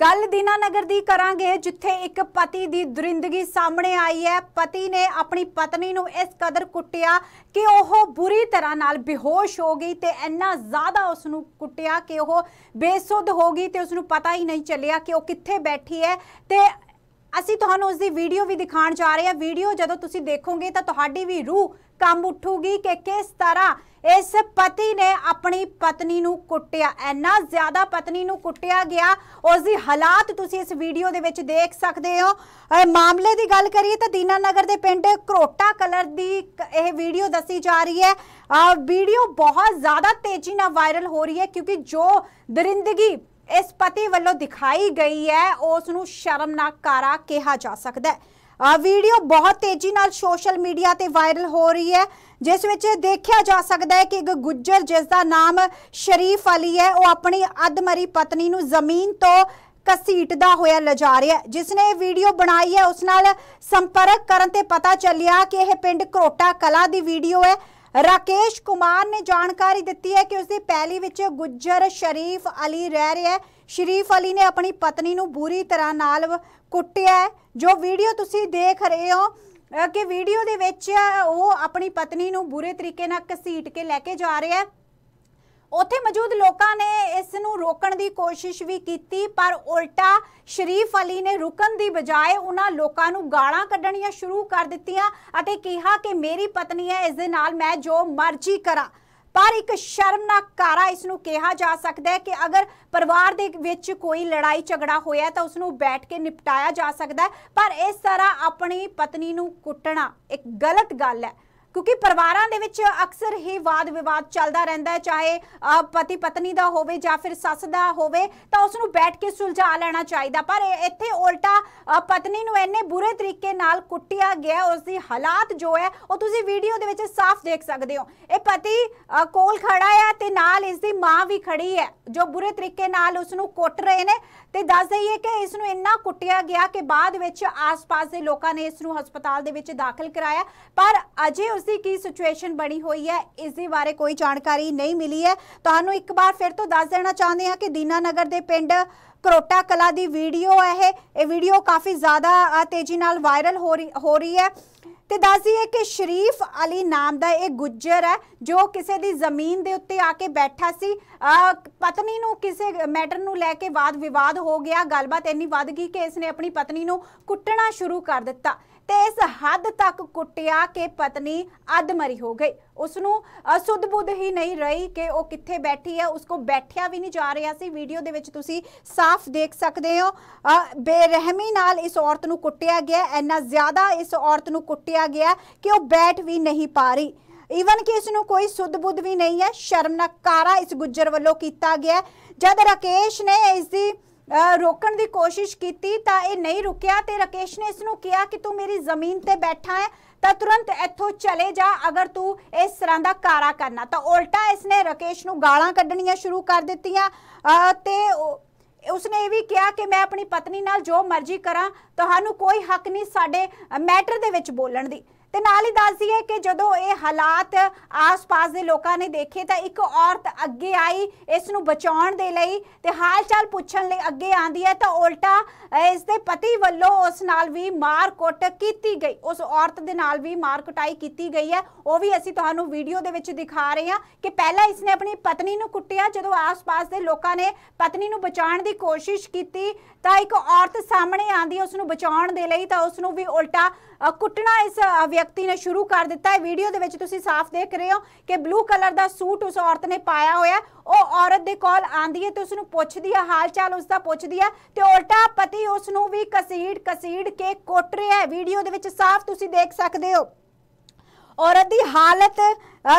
ਗੱਲ ਦੀਨਾਨਗਰ ਦੀ ਕਰਾਂਗੇ ਜਿੱਥੇ ਇੱਕ ਪਤੀ ਦੀ ਦੁਰਿੰਦਗੀ ਸਾਹਮਣੇ ਆਈ ਹੈ ਪਤੀ ਨੇ ਆਪਣੀ ਪਤਨੀ ਨੂੰ ਇਸ ਕਦਰ ਕੁੱਟਿਆ ਕਿ ਉਹ ਬੁਰੀ ਤਰ੍ਹਾਂ ਨਾਲ ਬੇਹੋਸ਼ ਹੋ ਗਈ ਤੇ ਇੰਨਾ ਜ਼ਿਆਦਾ ਉਸ ਨੂੰ ਕੁੱਟਿਆ ਕਿ ਉਹ ਬੇਸੁੱਧ ਹੋ ਗਈ ਤੇ ਉਸ ਨੂੰ ਪਤਾ ਹੀ ਨਹੀਂ ਚੱਲਿਆ ਕਿ ਉਹ ਕਿੱਥੇ ਬੈਠੀ ਹੈ ਤੇ ਅਸੀਂ ਤੁਹਾਨੂੰ ਉਸ ਦੀ ਵੀਡੀਓ ਵੀ ਦਿਖਾਉਣ ਜਾ ਰਹੇ ਹਾਂ ਵੀਡੀਓ ਜਦੋਂ ਤੁਸੀਂ ਦੇਖੋਗੇ ਤਾਂ ਤੁਹਾਡੀ ਵੀ ਰੂਹ ਕੰਬ ਉੱਠੂਗੀ ਕਿ ਕਿਸ ਤਰ੍ਹਾਂ ਇਸ ਪਤੀ ਨੇ ਆਪਣੀ ਪਤਨੀ ਨੂੰ ਕੁੱਟਿਆ ਐਨਾ ਜ਼ਿਆਦਾ ਪਤਨੀ ਨੂੰ ਕੁੱਟਿਆ ਗਿਆ ਉਸ ਦੀ ਹਾਲਾਤ ਤੁਸੀਂ ਇਸ ਵੀਡੀਓ ਦੇ ਵਿੱਚ ਦੇਖ ਸਕਦੇ ਹੋ ਮਾਮਲੇ ਦੀ ਗੱਲ ਕਰੀਏ ਤਾਂ ਦੀਨਾਨਗਰ ਦੇ ਪਿੰਡ ਕਰੋਟਾ ਕਲਰ ਦੀ ਇਹ ਵੀਡੀਓ ਦੱਸੀ ਜਾ ਰਹੀ ਹੈ ਵੀਡੀਓ ਬਹੁਤ ਜ਼ਿਆਦਾ ਤੇਜ਼ੀ ਨਾਲ ਵਾਇਰਲ ਹੋ ਰਹੀ ਹੈ ਕਿਉਂਕਿ ਜੋ ਦਰਿੰਦਗੀ ਇਸ ਪਤੀ ਵੱਲੋਂ ਦਿਖਾਈ ਗਈ ਹੈ ਉਸ ਨੂੰ ਸ਼ਰਮਨਾਕ ਕਾਰਾ ਕਿਹਾ ਜਾ ਸਕਦਾ ਹੈ ਆ ਵੀਡੀਓ ਬਹੁਤ ਤੇਜ਼ੀ ਨਾਲ ਸੋਸ਼ਲ ਮੀਡੀਆ ਤੇ ਵਾਇਰਲ ਹੋ ਰਹੀ ਹੈ ਜਿਸ ਵਿੱਚ ਦੇਖਿਆ ਜਾ ਸਕਦਾ ਹੈ ਕਿ ਇੱਕ ਗੁੱਜਰ ਜਿਸ ਦਾ ਨਾਮ ਸ਼ਰੀਫ ਅਲੀ ਹੈ ਉਹ ਆਪਣੀ ਅਧਮਰੀ ਪਤਨੀ ਨੂੰ ਜ਼ਮੀਨ ਤੋਂ ਕਸੀਟਦਾ ਹੋਇਆ ਲਿਜਾ ਰਿਹਾ ਜਿਸ ਨੇ ਇਹ ਵੀਡੀਓ ਬਣਾਈ ਹੈ ਉਸ ਨਾਲ ਸੰਪਰਕ ਕਰਨ ਤੇ ਪਤਾ ਚੱਲਿਆ ਕਿ ਇਹ ਪਿੰਡ ਕਰੋਟਾ ਕਲਾ ਦੀ ਵੀਡੀਓ ਹੈ ਰਾਕੇਸ਼ ਕੁਮਾਰ ਨੇ ਜਾਣਕਾਰੀ ਦਿੱਤੀ ਹੈ ਕਿ ਉਸ ਦੀ ਪੈਲੀ ਵਿੱਚ ਗੁੱਜਰ ਸ਼ਰੀਫ ਅਲੀ ਰਹਿ ਰਿਹਾ ਹੈ ਸ਼ਰੀਫ ਅਲੀ ਨੇ ਆਪਣੀ ਪਤਨੀ ਨੂੰ ਬੁਰੀ ਤਰ੍ਹਾਂ ਨਾਲ ਕੁੱਟਿਆ ਜੋ ਵੀਡੀਓ ਤੁਸੀਂ ਦੇਖ ਰਹੇ ਹੋ ਕਿ ਵੀਡੀਓ ਦੇ ਵਿੱਚ ਉਹ ਆਪਣੀ ਪਤਨੀ ਨੂੰ ਬੁਰੇ ਤਰੀਕੇ ਨਾਲ ਘਸੀਟ ਕੇ ਲੈ ਕੇ ਜਾ ਰਿਹਾ ਹੈ ਉੱਥੇ ਮੌਜੂਦ ਲੋਕਾਂ ਨੇ ਇਸ ਨੂੰ ਰੋਕਣ ਦੀ ਕੋਸ਼ਿਸ਼ ਵੀ ਕੀਤੀ ਪਰ ਉਲਟਾ ਸ਼ਰੀਫ ਅਲੀ ਨੇ ਰੁਕਣ ਦੀ ਬਜਾਏ ਉਹਨਾਂ ਲੋਕਾਂ ਨੂੰ ਗਾਲਾਂ ਕੱਢਣੀਆਂ ਸ਼ੁਰੂ ਕਰ ਦਿੱਤੀਆਂ ਅਤੇ ਕਿਹਾ ਕਿ ਮੇਰੀ ਪਤਨੀ ਹੈ ਇਸ ਦੇ ਨਾਲ ਮੈਂ ਜੋ ਮਰਜ਼ੀ ਕਰਾਂ ਪਰ ਇੱਕ ਸ਼ਰਮਨਾਕ ਕਾਰਾ ਇਸ ਨੂੰ ਕਿਹਾ ਜਾ ਸਕਦਾ ਹੈ ਕਿ ਅਗਰ ਪਰਿਵਾਰ ਦੇ ਵਿੱਚ ਕੋਈ ਲੜਾਈ ਝਗੜਾ ਹੋਇਆ ਤਾਂ ਉਸ ਨੂੰ ਬੈਠ ਕੇ ਨਿਪਟਾਇਆ ਜਾ ਸਕਦਾ ਪਰ ਇਸ ਤਰ੍ਹਾਂ ਆਪਣੀ ਪਤਨੀ ਨੂੰ ਕੁੱਟਣਾ ਇੱਕ ਗਲਤ ਗੱਲ ਹੈ ਕਿਉਂਕਿ ਪਰਿਵਾਰਾਂ ਦੇ ਵਿੱਚ ਅਕਸਰ ਹੀ ਵਾਦ ਵਿਵਾਦ ਚੱਲਦਾ ਰਹਿੰਦਾ ਹੈ ਚਾਹੇ ਪਤੀ ਪਤਨੀ ਦਾ ਹੋਵੇ ਜਾਂ ਫਿਰ ਸੱਸ ਦਾ ਹੋਵੇ ਤਾਂ ਉਸ ਨੂੰ ਬੈਠ ਕੇ ਸੁਲਝਾ ਲੈਣਾ ਚਾਹੀਦਾ ਪਰ ਇੱਥੇ ਉਲਟਾ ਪਤਨੀ ਨੂੰ ਇੰਨੇ ਬੁਰੇ ਤਰੀਕੇ ਨਾਲ ਕੁੱਟਿਆ ਗਿਆ ਉਸ ਦੀ ਹਾਲਾਤ ਜੋ ਹੈ ਉਹ ਤੁਸੀਂ ਵੀਡੀਓ ਦੇ ਵਿੱਚ ਸਾਫ਼ ਦੇਖ ਸਕਦੇ ਹੋ ਇਹ ਪਤੀ ਕੋਲ ਖੜਾ ਹੈ ਤੇ ਨਾਲ ਇਸ ਦੀ ਮਾਂ ਵੀ ਖੜੀ ਹੈ ਜੋ ਬੁਰੇ ਤਰੀਕੇ ਨਾਲ ਉਸ ਨੂੰ ਕੁੱਟ ਰਹੇ ਨੇ ਤੇ ਦੱਸ ਦਈਏ ਕਿ ਇਸ ਨੂੰ ਇੰਨਾ ਕੁੱਟਿਆ ਗਿਆ ਕਿ ਬਾਅਦ ਵਿੱਚ ਆਸ-ਪਾਸ ਦੇ ਲੋਕਾਂ ਨੇ ਇਸ ਨੂੰ ਹਸਪਤਾਲ ਦੇ ਵਿੱਚ ਦਾਖਲ ਕਰਾਇਆ ਪਰ ਅਜੇ ਉਸ ਦੀ ਕੀ ਸਿਚੁਏਸ਼ਨ ਬਣੀ ਹੋਈ ਹੈ ਇਸ ਦੇ ਬਾਰੇ ਕੋਈ ਜਾਣਕਾਰੀ ਨਹੀਂ ਮਿਲੀ ਹੈ ਤੁਹਾਨੂੰ ਇੱਕ ਵਾਰ ਫਿਰ ਤੋਂ ਦੱਸ ਦੇਣਾ ਚਾਹੁੰਦੇ ਹਾਂ ਕਿ ਦੀਨਾਨਗਰ ਦੇ ਪਿੰਡ ਕਰੋਟਾ ਕਲਾ ਦੀ ਵੀਡੀਓ ਹੈ ਇਹ ਇਹ ਵੀਡੀਓ ਕਾਫੀ ਜ਼ਿਆਦਾ ਤੇਜ਼ੀ ਨਾਲ ਵਾਇਰਲ ਹੋ ਰਹੀ ਹੈ ਤੇ ਦੱਸਦੀ ਹੈ ਕਿ ਸ਼ਰੀਫ ਅਲੀ ਨਾਮ ਦਾ ਇਹ ਗੁੱਜਰ ਹੈ ਜੋ ਕਿਸੇ ਦੀ ਜ਼ਮੀਨ ਦੇ ਉੱਤੇ ਆ ਕੇ ਬੈਠਾ ਸੀ ਪਤਨੀ ਨੂੰ ਕਿਸੇ ਮੈਟਰ ਨੂੰ ਲੈ ਕੇ ਵਾਦ ਵਿਵਾਦ ਹੋ ਗਿਆ ਗੱਲਬਾਤ ਇੰਨੀ ਵੱਧ ਗਈ ਕਿ ਇਸ ਨੇ ਆਪਣੀ ਪਤਨੀ ਨੂੰ ਕੁੱਟਣਾ ਸ਼ੁਰੂ ਕਰ ਦਿੱਤਾ ਤੇ ਇਸ ਹੱਦ ਤੱਕ ਕੁੱਟਿਆ ਕਿ ਪਤਨੀ ਅਧਮਰੀ ਹੋ ਗਈ ਉਸ ਨੂੰ ਅਸੁੱਧ ਬੁੱਧ ਹੀ ਨਹੀਂ ਰਹੀ ਕਿ ਉਹ ਕਿੱਥੇ ਬੈਠੀ ਹੈ ਉਸ ਕੋ ਬੈਠਿਆ ਵੀ ਨਹੀਂ ਜਾ ਰਿਹਾ ਸੀ ਵੀਡੀਓ ਦੇ ਵਿੱਚ ਤੁਸੀਂ ਸਾਫ਼ ਦੇਖ ਸਕਦੇ ਹੋ ਬੇਰਹਿਮੀ ਨਾਲ ਇਸ ਔਰਤ ਨੂੰ ਕੁੱਟਿਆ ਗਿਆ ਇੰਨਾ ਜ਼ਿਆਦਾ ਇਸ ਔਰਤ ਨੂੰ ਕੁੱਟਿਆ ਗਿਆ ਕਿ ਉਹ ਬੈਠ ਵੀ ਨਹੀਂ ਪਾ ਰਹੀ ਈਵਨ ਕਿ ਇਸ ਨੂੰ ਕੋਈ ਸੁਧ-ਬੁੱਧ ਵੀ ਨਹੀਂ ਹੈ ਸ਼ਰਮਨਾਕਾਰਾ ਇਸ ਗੁੱਜਰ ਵੱਲੋਂ ਕੀਤਾ ਗਿਆ ਜਦ ਰਕੇਸ਼ ਨੇ ਇਸ ਦੀ ਰੋਕਣ ਦੀ ਕੋਸ਼ਿਸ਼ ਕੀਤੀ ਤਾਂ ਇਹ ਨਹੀਂ ਰੁਕਿਆ ਤੇ ਰਕੇਸ਼ ਨੇ ਇਸ ਨੂੰ ਕਿਹਾ ਕਿ ਤੂੰ ਮੇਰੀ ਜ਼ਮੀਨ ਤੇ ਬੈਠਾ ਹੈ ਤਾਂ ਤੁਰੰਤ ਇੱਥੋਂ ਚਲੇ ਜਾ ਅਗਰ ਤੂੰ ਇਸ ਤਰ੍ਹਾਂ ਦਾ ਕਾਰਾ ਕਰਨਾ ਤਾਂ ਉਲਟਾ ਇਸ ਨੇ ਰਕੇਸ਼ ਨੂੰ ਗਾਲਾਂ ਕੱਢਣੀਆਂ ਸ਼ੁਰੂ ਕਰ ਦਿੱਤੀਆਂ ਤੇ ਉਸਨੇ ਇਹ ਵੀ ਕਿਹਾ ਕਿ ਮੈਂ ਆਪਣੀ ਪਤਨੀ ਨਾਲ ਜੋ ਮਰਜ਼ੀ ਕਰਾਂ ਤੁਹਾਨੂੰ ਕੋਈ ਹੱਕ ਨਹੀਂ ਸਾਡੇ ਮੈਟਰ ਦੇ ਵਿੱਚ ਬੋਲਣ ਦੀ ਤੇ ਨਾਲ ਹੀ ਦੱਸਦੀ ਹੈ ਕਿ ਜਦੋਂ ਇਹ ਹਾਲਾਤ ਆਸ-ਪਾਸ ਦੇ ਲੋਕਾਂ ਨੇ ਦੇਖੇ ਤਾਂ ਇੱਕ ਔਰਤ ਅੱਗੇ ਆਈ ਇਸ ਨੂੰ ਬਚਾਉਣ ਦੇ ਲਈ ਤੇ ਹਾਲ-ਚਾਲ ਪੁੱਛਣ ਲਈ ਅੱਗੇ ਆਂਦੀ ਹੈ ਤਾਂ ਉਲਟਾ ਇਸ ਦੇ ਪਤੀ ਵੱਲੋਂ ਉਸ ਨਾਲ ਵੀ ਮਾਰ-ਕੁੱਟ ਕੀਤੀ ਗਈ ਉਸ ਔਰਤ ਦੇ ਨਾਲ ਵੀ ਮਾਰ ਕਟਾਈ ਕੀਤੀ ਗਈ ਹੈ ਉਹ ਵੀ ਅਸੀਂ ਤੁਹਾਨੂੰ ਵੀਡੀਓ ਦੇ ਵਿੱਚ ਦਿਖਾ ਰਹੇ ਹਾਂ ਕਿ ਪਹਿਲਾਂ ਇਸਨੇ ਆਪਣੀ ਪਤਨੀ ਨੂੰ ਕੁੱਟਿਆ ਜਦੋਂ ਆਸ-ਪਾਸ ਦੇ ਲੋਕਾਂ ਨੇ ਪਤਨੀ ਨੂੰ ਬਚਾਉਣ ਦੀ ਕੋਸ਼ਿਸ਼ ਕੀਤੀ ਤਾਂ ਇੱਕ ਔਰਤ ਸਾਹਮਣੇ ਆਂਦੀ ਉਸ ਨੂੰ ਬਚਾਉਣ ਦੇ ਲਈ ਤਾਂ ਉਸ ਨੂੰ ਵੀ ਉਲਟਾ ਕੁੱਟਣਾ ਇਸ ਵਿਅਕਤੀ ਨੇ ਸ਼ੁਰੂ ਕਰ ਦਿੱਤਾ ਹੈ ਵੀਡੀਓ ਦੇ ਵਿੱਚ ਤੁਸੀਂ ਸਾਫ਼ ਦੇਖ ਰਹੇ ਹੋ ਕਿ ਬਲੂ ਕਲਰ ਦਾ ਸੂਟ ਉਸ ਔਰਤ ਨੇ ਪਾਇਆ ਹੋਇਆ ਉਹ ਔਰਤ ਦੇ ਕੋਲ ਆਂਦੀ ਹੈ ਤੇ ਉਸ ਨੂੰ ਪੁੱਛਦੀ ਹੈ ਹਾਲ ਚਾਲ ਉਸ ਦਾ ਪੁੱਛਦੀ ਹੈ ਤੇ ਉਲਟਾ ਪਤੀ ਉਸ ਨੂੰ ਵੀ ਕਸੀੜ ਕਸੀੜ ਕੇ ਕੁੱਟ ਰਿਹਾ ਹੈ ਵੀਡੀਓ ਦੇ ਵਿੱਚ ਸਾਫ਼ ਤੁਸੀਂ ਦੇਖ ਸਕਦੇ ਹੋ ਔਰਤ ਦੀ ਹਾਲਤ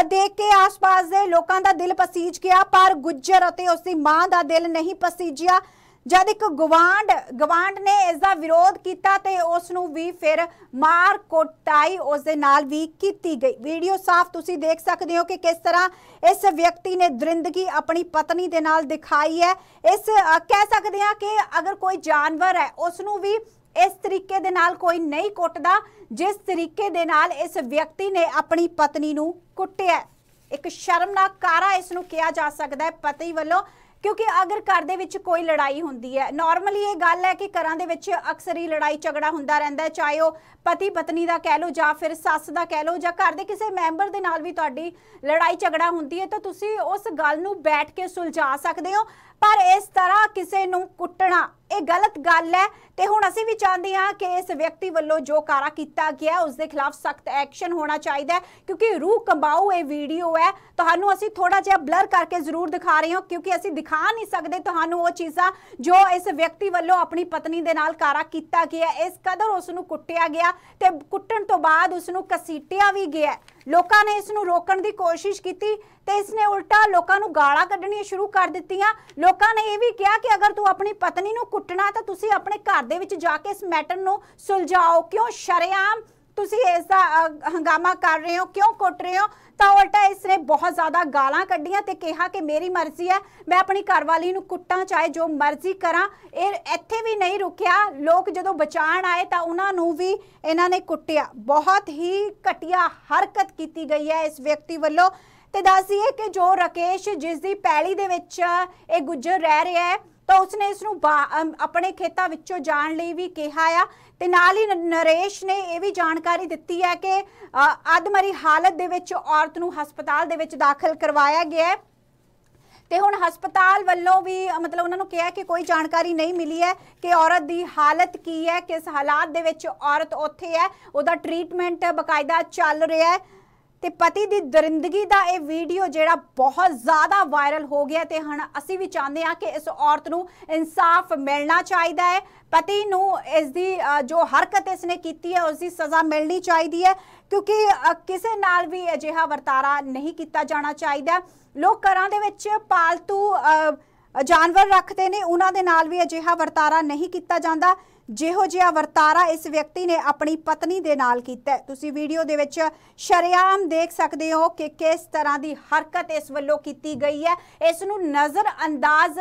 ਦੇਖ ਕੇ ਆਸ-ਪਾਸ ਦੇ ਲੋਕਾਂ ਦਾ ਦਿਲ ਪਸੀਜ ਗਿਆ ਪਰ ਗੁੱਜਰ ਅਤੇ ਉਸ ਦੀ ਮਾਂ ਦਾ ਦਿਲ ਨਹੀਂ ਪਸੀਜਿਆ ਜਦ ਇੱਕ ਗਵਾਂਡ ਗਵਾਂਡ ਨੇ ਇਸ ਦਾ ਵਿਰੋਧ ਕੀਤਾ ਤੇ ਉਸ ਨੂੰ ਵੀ ਫਿਰ ਮਾਰ ਕੋਟਾਈ ਉਸ ਦੇ ਨਾਲ ਵੀ ਕੀਤੀ ਗਈ ਵੀਡੀਓ ਸਾਫ਼ ਤੁਸੀਂ ਦੇਖ ਸਕਦੇ ਹੋ ਕਿ ਕਿਸ ਤਰ੍ਹਾਂ ਇਸ ਵਿਅਕਤੀ ਨੇ ਦਰਿੰਦਗੀ ਆਪਣੀ ਪਤਨੀ ਦੇ ਨਾਲ ਦਿਖਾਈ ਹੈ ਇਸ ਕਹਿ ਸਕਦੇ ਹਾਂ ਕਿ ਅਗਰ ਕੋਈ ਜਾਨਵਰ ਹੈ ਉਸ ਨੂੰ ਵੀ ਇਸ ਤਰੀਕੇ ਦੇ ਨਾਲ ਕੋਈ ਨਹੀਂ ਕੁੱਟਦਾ ਜਿਸ ਤਰੀਕੇ ਦੇ ਨਾਲ ਇਸ ਵਿਅਕਤੀ ਨੇ ਆਪਣੀ ਪਤਨੀ ਨੂੰ ਕੁੱਟਿਆ ਇੱਕ ਸ਼ਰਮਨਾਕ ਕਾਰਾ ਇਸ ਨੂੰ ਕਿਹਾ ਜਾ ਸਕਦਾ ਹੈ ਪਤੀ ਵੱਲੋਂ ਕਿਉਂਕਿ ਅਗਰ ਘਰ ਦੇ ਵਿੱਚ ਕੋਈ ਲੜਾਈ ਹੁੰਦੀ ਹੈ ਨਾਰਮਲੀ ਇਹ ਗੱਲ ਹੈ ਕਿ ਘਰਾਂ ਦੇ ਵਿੱਚ ਅਕਸਰ ਹੀ ਲੜਾਈ ਝਗੜਾ ਹੁੰਦਾ ਰਹਿੰਦਾ ਹੈ ਚਾਹੇ ਉਹ ਪਤੀ ਪਤਨੀ ਦਾ ਕਹਿ ਲਓ ਜਾਂ ਫਿਰ ਸੱਸ ਦਾ ਕਹਿ ਲਓ ਜਾਂ ਘਰ ਦੇ ਕਿਸੇ ਮੈਂਬਰ ਦੇ ਨਾਲ ਵੀ ਤੁਹਾਡੀ ਲੜਾਈ ਝਗੜਾ ਹੁੰਦੀ ਹੈ ਤਾਂ ਤੁਸੀਂ ਉਸ ਗੱਲ ਨੂੰ ਬੈਠ ਕੇ ਸੁਲਝਾ ਸਕਦੇ ਹੋ ਪਰ ਇਸ ਤਰ੍ਹਾਂ ਕਿਸੇ ਨੂੰ ਕੁੱਟਣਾ ਇਹ ਗਲਤ ਗੱਲ ਹੈ ਤੇ ਹੁਣ ਅਸੀਂ ਵੀ ਚਾਹੁੰਦੇ ਹਾਂ ਕਿ ਇਸ ਵਿਅਕਤੀ ਵੱਲੋਂ ਜੋ ਕਾਰਾ ਕੀਤਾ ਗਿਆ ਉਸ ਦੇ ਖਿਲਾਫ ਸਖਤ ਐਕਸ਼ਨ ਹੋਣਾ ਚਾਹੀਦਾ ਕਿਉਂਕਿ ਰੂਹ ਕੰਬਾਉ ਇਹ ਵੀਡੀਓ ਹੈ ਤੁਹਾਨੂੰ ਅਸੀਂ ਥੋੜਾ ਜਿਹਾ ਬਲਰ ਕਰਕੇ ਜ਼ਰੂਰ ਦਿਖਾ ਰਹੇ ਹਾਂ ਕਿਉਂਕਿ ਅਸੀਂ ਦਿਖਾ ਨਹੀਂ ਸਕਦੇ ਤੁਹਾਨੂੰ ਉਹ ਚੀਜ਼ਾਂ ਜੋ ਇਸ ਵਿਅਕਤੀ ਵੱਲੋਂ ਆਪਣੀ ਪਤਨੀ ਦੇ ਨਾਲ ਕਾਰਾ ਕੀਤਾ ਗਿਆ ਇਸ ਕਦਰ ਉਸ ਨੂੰ ਕੁੱਟਿਆ ਗਿਆ ਤੇ ਕੁੱਟਣ ਤੋਂ ਬਾਅਦ ਉਸ ਨੂੰ ਕਸੀਟਿਆ ਵੀ ਗਿਆ ਲੋਕਾਂ ਨੇ ਇਸ ਨੂੰ ਰੋਕਣ ਦੀ ਕੋਸ਼ਿਸ਼ ਕੀਤੀ ਤੇ ਇਸ ਨੇ ਉਲਟਾ ਲੋਕਾਂ ਨੂੰ ਗਾਲਾਂ ਕੱਢਣੀਆਂ ਸ਼ੁਰੂ ਕਰ ਦਿੱਤੀਆਂ ਲੋਕਾਂ ਨੇ ਇਹ ਵੀ ਕਿਹਾ ਕਿ ਅਗਰ ਤੂੰ ਆਪਣੀ ਪਤਨੀ ਨੂੰ ਟੁੱਟਣਾ ਤਾਂ ਤੁਸੀਂ ਆਪਣੇ ਘਰ ਦੇ ਵਿੱਚ ਜਾ ਕੇ ਇਸ ਮੈਟਰ ਨੂੰ ਸੁਲਝਾਓ ਕਿਉਂ ਸ਼ਰਿਆਮ ਤੁਸੀਂ ਇਸ ਦਾ ਹੰਗਾਮਾ ਕਰ ਰਹੇ ਹੋ ਕਿਉਂ ਕੁੱਟ ਰਹੇ ਹੋ ਤਾਂ ਉਲਟਾ ਇਸ ਨੇ ਬਹੁਤ ਜ਼ਿਆਦਾ ਗਾਲਾਂ ਕੱਢੀਆਂ ਤੇ ਕਿਹਾ ਕਿ ਮੇਰੀ ਮਰਜ਼ੀ ਹੈ ਮੈਂ ਆਪਣੀ ਘਰਵਾਲੀ ਨੂੰ ਕੁੱਟਾਂ ਚਾਹੇ ਜੋ ਮਰਜ਼ੀ ਕਰਾਂ ਇਹ ਇੱਥੇ ਵੀ ਨਹੀਂ ਰੁਕਿਆ ਲੋਕ ਜਦੋਂ ਬਚਾਣ ਆਏ ਤਾਂ ਉਹਨਾਂ ਨੂੰ ਵੀ ਇਹਨਾਂ ਨੇ ਕੁੱਟਿਆ ਬਹੁਤ ਹੀ ਘਟੀਆ ਹਰਕਤ ਕੀਤੀ ਗਈ ਹੈ ਇਸ ਵਿਅਕਤੀ ਵੱਲੋਂ ਤੇ ਦੱਸ ਦਈਏ ਕਿ ਜੋ ਰਕੇਸ਼ ਜਿਸ ਦੀ ਪੈਲੀ ਦੇ ਵਿੱਚ ਇਹ ਗੁੱਜਰ ਰਹਿ ਰਿਹਾ ਹੈ ਤਾਂ ਉਸਨੇ ਇਸ ਨੂੰ ਆਪਣੇ ਖੇਤਾਂ ਵਿੱਚੋਂ ਜਾਣ ਲਈ ਵੀ ਕਿਹਾ ਆ ਤੇ ਨਾਲ ਹੀ ਨਰੇਸ਼ ਨੇ ਇਹ ਵੀ ਜਾਣਕਾਰੀ ਦਿੱਤੀ ਹੈ ਕਿ ਅਧਮਰੀ ਹਾਲਤ ਦੇ ਵਿੱਚ ਔਰਤ ਨੂੰ ਹਸਪਤਾਲ ਦੇ ਵਿੱਚ ਦਾਖਲ ਕਰਵਾਇਆ ਗਿਆ ਤੇ ਹੁਣ ਹਸਪਤਾਲ ਵੱਲੋਂ ਵੀ ਮਤਲਬ ਉਹਨਾਂ ਨੂੰ ਕਿਹਾ ਕਿ ਕੋਈ ਜਾਣਕਾਰੀ ਨਹੀਂ ਮਿਲੀ ਹੈ ਕਿ ਔਰਤ ਦੀ ਹਾਲਤ ਕੀ ਹੈ ਕਿਸ ਹਾਲਾਤ ਦੇ ਵਿੱਚ ਔਰਤ ਉੱਥੇ ਹੈ ਉਹਦਾ ਟ੍ਰੀਟਮੈਂਟ ਬਕਾਇਦਾ ਚੱਲ ਰਿਹਾ ਹੈ ਤੇ ਪਤੀ ਦੀ ਦਰਿੰਦਗੀ ਦਾ ਇਹ ਵੀਡੀਓ ਜਿਹੜਾ ਬਹੁਤ ਜ਼ਿਆਦਾ ਵਾਇਰਲ ਹੋ ਗਿਆ ਤੇ ਹਣ ਅਸੀਂ ਵੀ ਚਾਹੁੰਦੇ ਆ ਕਿ ਇਸ ਔਰਤ ਨੂੰ ਇਨਸਾਫ ਮਿਲਣਾ ਚਾਹੀਦਾ ਹੈ ਪਤੀ ਨੂੰ ਇਸ ਦੀ ਜੋ ਹਰਕਤ ਇਸ ਨੇ ਕੀਤੀ ਹੈ ਉਸ ਦੀ ਸਜ਼ਾ ਮਿਲਣੀ ਚਾਹੀਦੀ ਹੈ ਕਿਉਂਕਿ ਕਿਸੇ ਨਾਲ ਵੀ ਅਜਿਹਾ ਵਰਤਾਰਾ ਨਹੀਂ ਕੀਤਾ ਜਾਣਾ ਚਾਹੀਦਾ ਲੋਕ ਘਰਾਂ ਦੇ ਵਿੱਚ ਪਾਲਤੂ ਜਾਨਵਰ ਰੱਖਦੇ ਨੇ ਉਹਨਾਂ ਦੇ ਨਾਲ ਵੀ ਅਜਿਹਾ ਵਰਤਾਰਾ ਨਹੀਂ ਕੀਤਾ ਜਾਂਦਾ ਜਿਹੋ ਜਿਹਾ ਵਰਤਾਰਾ ਇਸ ਵਿਅਕਤੀ ਨੇ ਆਪਣੀ ਪਤਨੀ ਦੇ ਨਾਲ ਕੀਤਾ ਤੁਸੀਂ ਵੀਡੀਓ ਦੇ ਵਿੱਚ ਸ਼ਰਿਆਮ ਦੇਖ ਸਕਦੇ ਹੋ ਕਿ ਕਿਸ ਤਰ੍ਹਾਂ ਦੀ ਹਰਕਤ ਇਸ ਵੱਲੋਂ ਕੀਤੀ ਗਈ ਹੈ ਇਸ ਨੂੰ ਨਜ਼ਰ ਅੰਦਾਜ਼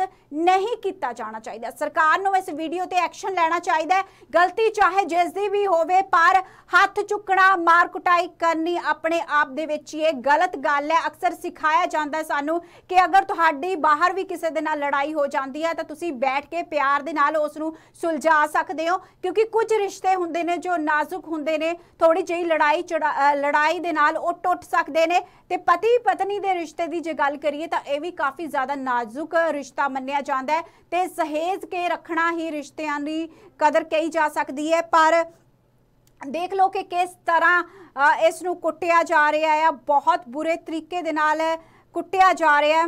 ਨਹੀਂ ਕੀਤਾ ਜਾਣਾ ਚਾਹੀਦਾ ਸਰਕਾਰ ਨੂੰ ਇਸ ਵੀਡੀਓ ਤੇ ਐਕਸ਼ਨ ਲੈਣਾ ਚਾਹੀਦਾ ਹੈ ਗਲਤੀ ਚਾਹੇ ਜਿਸ ਦੀ ਵੀ ਹੋਵੇ ਪਰ ਹੱਥ ਚੁੱਕਣਾ ਮਾਰ ਕੁਟਾਈ ਕਰਨੀ ਆਪਣੇ ਆਪ ਦੇ ਵਿੱਚ ਇਹ ਗਲਤ ਗੱਲ ਹੈ ਅਕਸਰ ਸਿਖਾਇਆ ਜਾਂਦਾ ਸਾਨੂੰ ਕਿ ਅਗਰ ਤੁਹਾਡੀ ਬਾਹਰ ਵੀ ਕਿਸੇ ਦੇ ਨਾਲ ਲੜਾਈ ਹੋ ਜਾਂਦੀ ਹੈ ਤਾਂ ਤੁਸੀਂ ਬੈਠ ਕੇ ਪਿਆਰ ਦੇ ਨਾਲ ਉਸ ਨੂੰ ਸੁਲਝਾ ਸਕਦੇ ਸਕਦੇ ਹੋ ਕਿਉਂਕਿ ਕੁਝ ਰਿਸ਼ਤੇ ਹੁੰਦੇ ਨੇ ਜੋ ਨਾਜ਼ੁਕ ਹੁੰਦੇ ਨੇ ਥੋੜੀ ਜਿਹੀ ਲੜਾਈ ਲੜਾਈ ਦੇ ਨਾਲ ਉਹ ਟੁੱਟ ਸਕਦੇ ਨੇ ਤੇ ਪਤੀ ਪਤਨੀ ਦੇ ਰਿਸ਼ਤੇ ਦੀ ਜੇ ਗੱਲ ਕਰੀਏ ਤਾਂ ਇਹ ਵੀ ਕਾਫੀ ਜ਼ਿਆਦਾ ਨਾਜ਼ੁਕ ਰਿਸ਼ਤਾ ਮੰਨਿਆ ਜਾਂਦਾ ਹੈ ਤੇ ਸਹੇਜ ਕੇ ਰੱਖਣਾ ਹੀ ਰਿਸ਼ਤਿਆਂ ਦੀ ਕਦਰ ਕਹੀ ਜਾ ਸਕਦੀ ਹੈ ਪਰ ਦੇਖ ਲਓ ਕਿ ਕਿਸ ਤਰ੍ਹਾਂ ਇਸ ਨੂੰ ਕੁੱਟਿਆ ਜਾ ਰਿਹਾ ਹੈ ਬਹੁਤ ਬੁਰੇ ਤਰੀਕੇ ਦੇ ਨਾਲ ਕੁੱਟਿਆ ਜਾ ਰਿਹਾ ਹੈ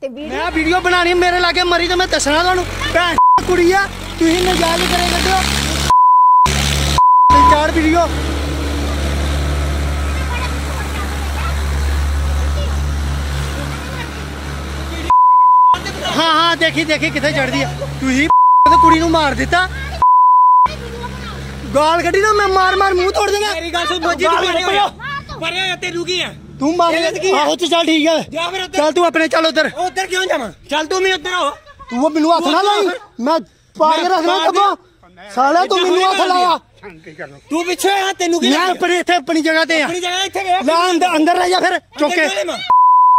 ਤੇ ਵੀਡੀਓ ਮੈਂ ਵੀਡੀਓ ਬਣਾਣੀ ਮੇਰੇ ਲਾਗੇ ਮਰੀ ਤੇ ਮੈਂ ਦੱਸਣਾ ਤੁਹਾਨੂੰ ਭੈਣ ਕੁੜੀਆ ਤੁਸੀਂ ਨਜਾਇਜ਼ ਕਰੇ ਕੱਢਿਓ ਚਾਰ ਵੀਡੀਓ ਹਾਂ ਹਾਂ ਦੇਖੀ ਦੇਖੀ ਕਿੱਥੇ ਚੜਦੀ ਆ ਤੁਸੀਂ ਕੁੜੀ ਨੂੰ ਮਾਰ ਦਿੱਤਾ ਗਾਲ ਕੱਢੀ ਨਾ ਮੈਂ ਮਾਰ ਮਾਰ ਮੂੰਹ ਤੋੜ ਦੇਣਾ ਮੇਰੀ ਗੱਲ ਸੁਣ ਮੋਜੀ ਤੂੰ ਪਰੇ ਹੋਇਆ ਪਰੇ ਹੋਇਆ ਤੈਨੂੰ ਆ ਤੂੰ ਮਾਰ ਆਹੋ ਚੱਲ ਠੀਕ ਆ ਚੱਲ ਤੂੰ ਆਪਣੇ ਚੱਲ ਉਧਰ ਉਧਰ ਕਿਉਂ ਜਾਵਾਂ ਚੱਲ ਤੂੰ ਵੀ ਉਧਰ ਆਓ ਤੂੰ ਉਹ ਮੈਨੂੰ ਹੱਥ ਨਾ ਲਾਈ ਮੈਂ ਪਾ ਕੇ ਰੱਖਣਾ ਕੱਪਾ ਸਾਲਾ ਤੂੰ ਮੈਨੂੰ ਹੱਥ ਲਾਇਆ ਤੂੰ ਪਿੱਛੇ ਆ ਤੈਨੂੰ ਕੀ ਮੈਂ ਆਪਣੇ ਇੱਥੇ ਆਪਣੀ ਜਗ੍ਹਾ ਤੇ ਆ ਆਪਣੀ ਜਗ੍ਹਾ ਇੱਥੇ ਗਿਆ ਲਾ ਅੰਦਰ ਰਹਿ ਜਾ ਫਿਰ ਚੁੱਕੇ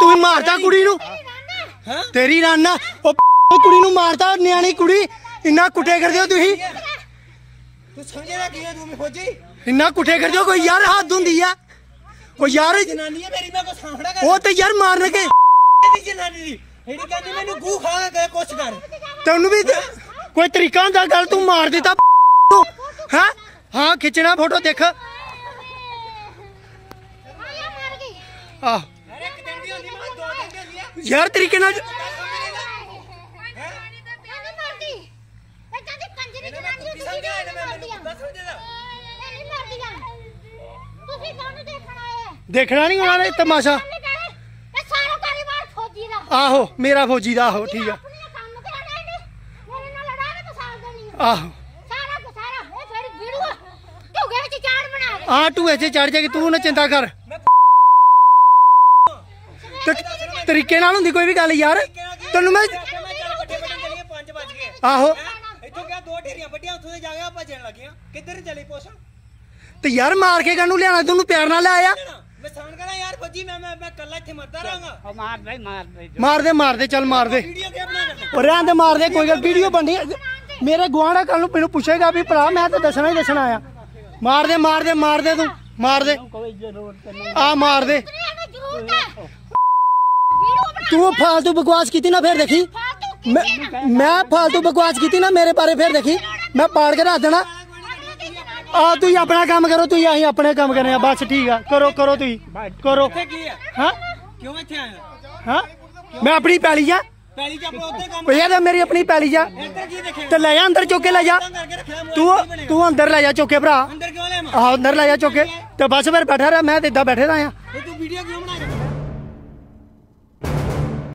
ਤੂੰ ਹੀ ਮਾਰਦਾ ਕੁੜੀ ਨੂੰ ਤੇਰੀ ਨਾਨਾ ਉਹ ਕੁੜੀ ਨੂੰ ਮਾਰਦਾ ਨਿਆਣੀ ਕੁੜੀ ਇੰਨਾ ਕੁੱਟੇ ਕਰਦੇ ਹੋ ਤੁਸੀਂ ਤੂੰ ਸਮਝੇਗਾ ਕੀ ਹੈ ਤੂੰ ਵੀ ਫੌਜੀ ਇੰਨਾ ਕੁੱਟੇ ਕਰਦੇ ਹੋ ਕੋਈ ਯਾਰ ਹੱਦ ਹੁੰਦੀ ਆ ਉਹ ਯਾਰ ਜਨਾਨੀ ਹੈ ਮੇਰੀ ਮੈਂ ਕੋ ਸਾਹਮਣਾ ਕਰ ਉਹ ਤੇ ਯਾਰ ਮਾਰਨ ਕੇ ਜਨਾਨੀ ਦੀ ਮੈਨੂੰ ਗੂ ਖਾ ਕੇ ਕੁਛ ਕਰ ਤੈਨੂੰ ਵੀ ਕੋਈ ਤਰੀਕਾ ਹੁੰਦਾ ਗੱਲ ਤੂੰ ਮਾਰ ਦਿੱਤਾ ਤੂੰ ਹਾਂ ਹਾਂ ਖਿੱਚਣਾ ਫੋਟੋ ਦੇਖ ਆਹ ਯਾਰ ਤਰੀਕੇ ਨਾਲ ਦੇਖਣਾ ਨਹੀਂ ਉਹਨਾਂ ਨੇ ਤਮਾਸ਼ਾ ਆਹੋ ਮੇਰਾ ਫੌਜੀ ਦਾ ਆਹੋ ਠੀਕ ਆ ਮੇਰੇ ਨਾਲ ਆਹੋ ਚਾੜ ਬਣਾ ਆ ਤੂੰ ਐਸੇ ਚੜ ਜਾ ਕੇ ਤੂੰ ਨਾ ਚਿੰਤਾ ਕਰ ਤਰੀਕੇ ਨਾਲ ਹੁੰਦੀ ਕੋਈ ਵੀ ਗੱਲ ਯਾਰ ਤੈਨੂੰ ਮੈਂ 5 ਆਹੋ ਇੱਥੋਂ ਗਿਆ ਦੋ ਢੇਰੀਆਂ ਵੱਡੀਆਂ ਉੱਥੋਂ ਦੇ ਜਾ ਕੇ ਭੱਜਣ ਲੱਗਿਆ ਕਿੱਧਰ ਚਲੇ ਪੁੱਛ ਤੇ ਯਾਰ ਮਾਰ ਕੇ ਕੰਨੂ ਲਿਆਣਾ ਤੈਨੂੰ ਪਿਆਰ ਨਾਲ ਲਿਆਇਆ ਮੈਂ ਯਾਰ ਮੈਂ ਮੈਂ ਕੱਲਾ ਇੱਥੇ ਮਰਦਾ ਮਾਰ ਭਾਈ ਮਾਰ ਮਾਰ ਦੇ ਮਾਰ ਦੇ ਚੱਲ ਮਾਰ ਦੇ ਵੀਡੀਓ ਕਿਹ ਬਣਾਣਾ ਉਹ ਰਹਿਣ ਦੇ ਮਾਰ ਦੇ ਕੋਈ ਗੱਲ ਵੀਡੀਓ ਬਣਦੀ ਮੇਰੇ ਗਵਾਂਢਾ ਕੱਲ ਨੂੰ ਮੈਨੂੰ ਪੁੱਛੇਗਾ ਵੀ ਭਰਾ ਮੈਂ ਤਾਂ ਦੱਸਣਾ ਹੀ ਦੱਸਣਾ ਆ ਮਾਰ ਦੇ ਮਾਰ ਦੇ ਮਾਰ ਦੇ ਤੂੰ ਮਾਰ ਦੇ ਆ ਮਾਰ ਦੇ ਤੂੰ ਫਾਲਤੂ ਬਕਵਾਸ ਕੀਤੀ ਨਾ ਫੇਰ ਦੇਖੀ ਮੈਂ ਫਾਲਤੂ ਬਕਵਾਸ ਕੀਤੀ ਨਾ ਮੇਰੇ ਬਾਰੇ ਫੇਰ ਦੇਖੀ ਮੈਂ ਪਾੜ ਕੇ ਰੱਖ ਦੇਣਾ ਆ ਤੁਸੀਂ ਆਪਣਾ ਕੰਮ ਕਰੋ ਤੁਸੀਂ ਅਸੀਂ ਆਪਣੇ ਕੰਮ ਕਰਨੇ ਆ ਬਸ ਠੀਕ ਆ ਕਰੋ ਕਰੋ ਤੁਸੀਂ ਕਰੋ ਹਾਂ ਕਿਉਂ ਇੱਥੇ ਆਇਆ ਹਾਂ ਮੈਂ ਆਪਣੀ ਪੈਲੀ ਆ ਪੈਲੀ ਚ ਆਪਣਾ ਉੱਤੇ ਕੰਮ ਭਈਆ ਤੇ ਮੇਰੀ ਆਪਣੀ ਪੈਲੀ ਆ ਤੇ ਲੈ ਜਾ ਅੰਦਰ ਚੋਕੇ ਲੈ ਜਾ ਤੂੰ ਤੂੰ ਅੰਦਰ ਲੈ ਜਾ ਚੋਕੇ ਭਰਾ ਅੰਦਰ ਕਿਉਂ ਲੈ ਆਹ ਅੰਦਰ ਲੈ ਜਾ ਚੋਕੇ ਤੇ ਬਸ ਫਿਰ ਬੈਠਾ ਰਿਹਾ ਮੈਂ ਤੇ ਇੱਦਾਂ ਬੈਠੇ ਰਹਾ ਆ ਤੂੰ ਵੀਡੀਓ ਕਿਉਂ ਬਣਾ